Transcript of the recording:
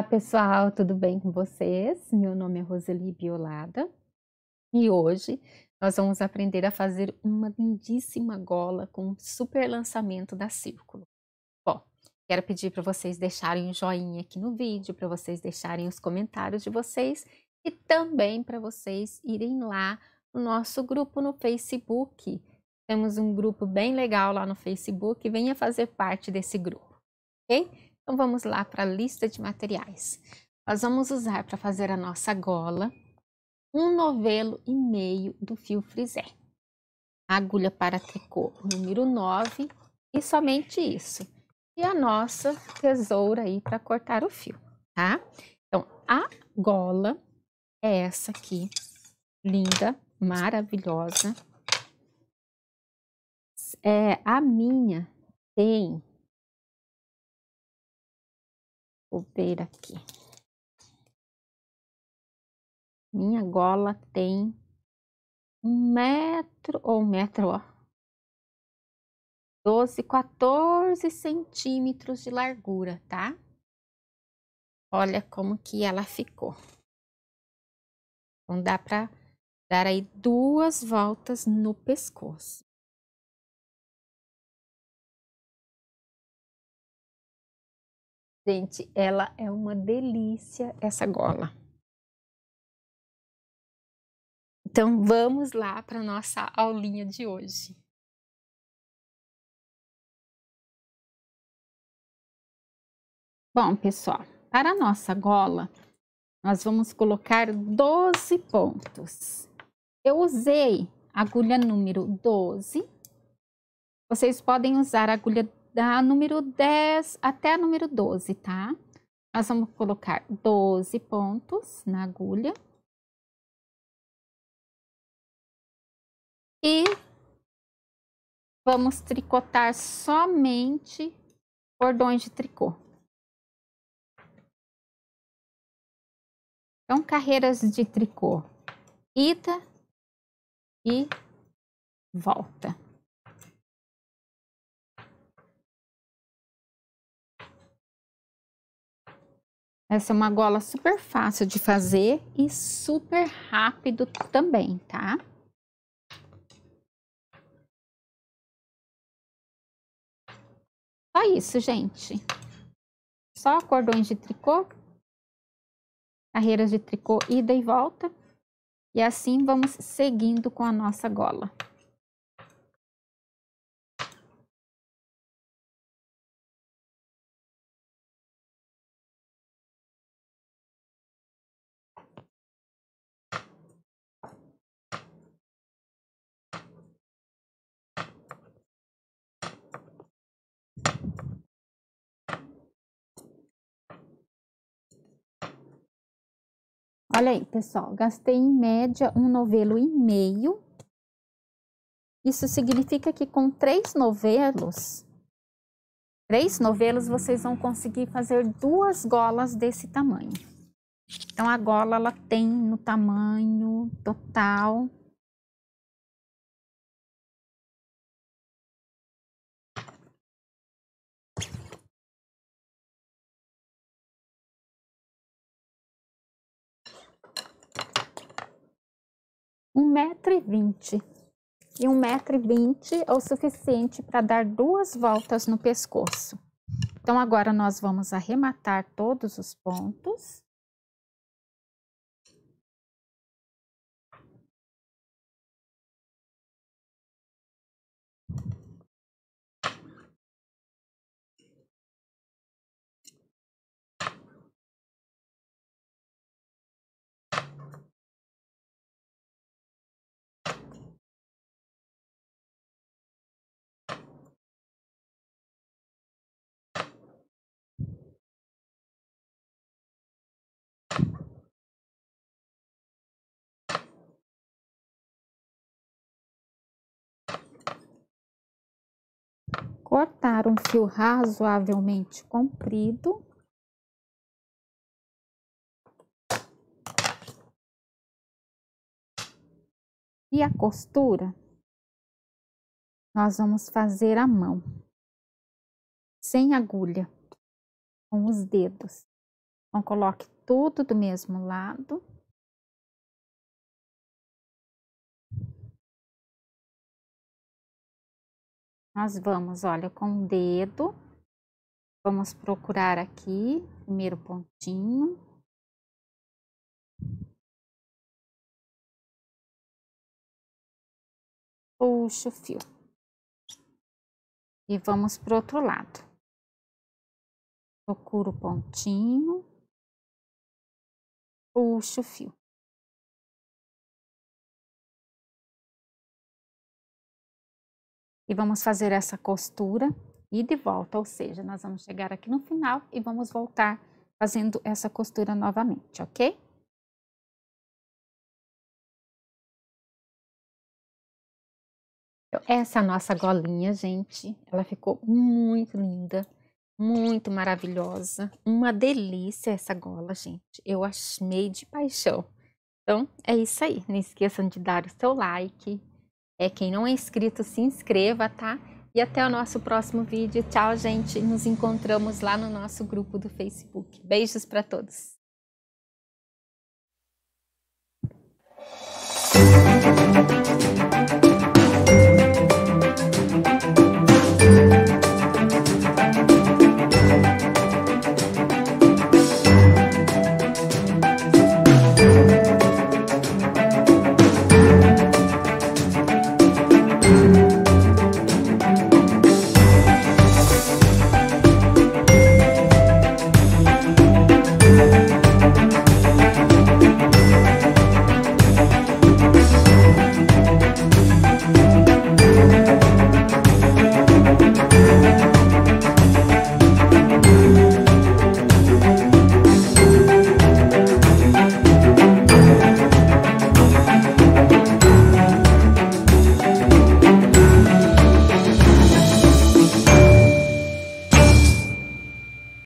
Olá, pessoal, tudo bem com vocês? Meu nome é Roseli Biolada e hoje nós vamos aprender a fazer uma lindíssima gola com um super lançamento da Círculo. Bom, quero pedir para vocês deixarem um joinha aqui no vídeo, para vocês deixarem os comentários de vocês e também para vocês irem lá no nosso grupo no Facebook. Temos um grupo bem legal lá no Facebook, venha fazer parte desse grupo, ok? Então vamos lá para a lista de materiais. Nós vamos usar para fazer a nossa gola um novelo e meio do fio frisé, agulha para tricô número 9 e somente isso. E a nossa tesoura aí para cortar o fio, tá? Então, a gola é essa aqui, linda, maravilhosa. É, a minha tem Vou ver aqui. Minha gola tem um metro, ou um metro, ó. 12, 14 centímetros de largura, tá? Olha como que ela ficou. Então, dá pra dar aí duas voltas no pescoço. Gente, ela é uma delícia, essa gola. Então, vamos lá para a nossa aulinha de hoje. Bom, pessoal, para a nossa gola, nós vamos colocar 12 pontos. Eu usei agulha número 12. Vocês podem usar agulha da número 10 até a número 12, tá? Nós vamos colocar 12 pontos na agulha. E vamos tricotar somente cordões de tricô. Então, carreiras de tricô, ida e volta. Essa é uma gola super fácil de fazer e super rápido também, tá? Só isso, gente. Só cordões de tricô, carreiras de tricô, ida e volta. E assim vamos seguindo com a nossa gola. Olha aí, pessoal, gastei em média um novelo e meio. Isso significa que com três novelos, três novelos, vocês vão conseguir fazer duas golas desse tamanho. Então, a gola, ela tem no tamanho total 1,20m. E 1,20m é o suficiente para dar duas voltas no pescoço. Então, agora nós vamos arrematar todos os pontos. cortar um fio razoavelmente comprido. E a costura, nós vamos fazer à mão, sem agulha, com os dedos. Então, coloque tudo do mesmo lado. nós vamos, olha, com o dedo, vamos procurar aqui, primeiro pontinho. Puxa o fio. E vamos pro outro lado. Procuro o pontinho. Puxo o fio. E vamos fazer essa costura e de volta, ou seja, nós vamos chegar aqui no final e vamos voltar fazendo essa costura novamente, ok? Então, essa é nossa golinha, gente, ela ficou muito linda, muito maravilhosa, uma delícia essa gola, gente, eu achei de paixão. Então, é isso aí, não esqueçam de dar o seu like, é, quem não é inscrito, se inscreva, tá? E até o nosso próximo vídeo. Tchau, gente. Nos encontramos lá no nosso grupo do Facebook. Beijos para todos.